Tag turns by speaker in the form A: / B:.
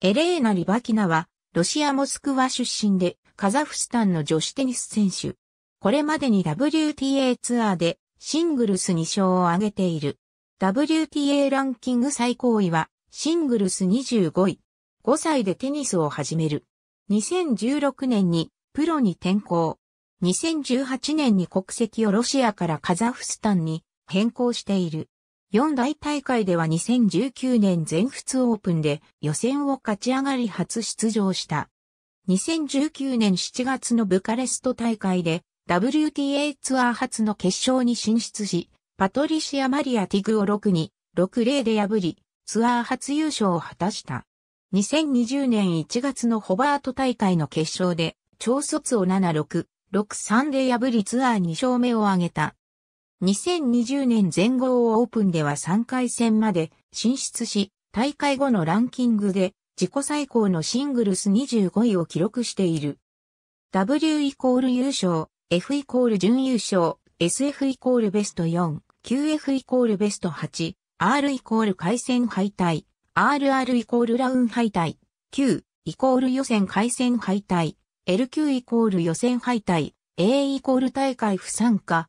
A: エレ
B: ーナ・リバキナは、ロシア・モスクワ出身で、カザフスタンの女子テニス選手。これまでに WTA ツアーで、シングルス2勝を挙げている。WTA ランキング最高位は、シングルス25位。5歳でテニスを始める。2016年に、プロに転向。2018年に国籍をロシアからカザフスタンに変更している。四大大会では2019年全仏オープンで予選を勝ち上がり初出場した。2019年7月のブカレスト大会で WTA ツアー初の決勝に進出し、パトリシア・マリア・ティグを6に6-0で破り、ツアー初優勝を果たした。2020年1月のホバート大会の決勝で、超卒を7-6、6-3で破りツアー2勝目を挙げた。2020年全豪オープンでは3回戦まで進出し、大会後のランキングで自己最高のシングルス25位を記録している。W イコール優勝、F イコール準優勝、SF イコールベスト4、QF イコールベスト8、R イコール回戦敗退、RR イコールラウン敗退、Q イコール予選回戦敗退、LQ イコール予選敗退、A イコール大会不参加、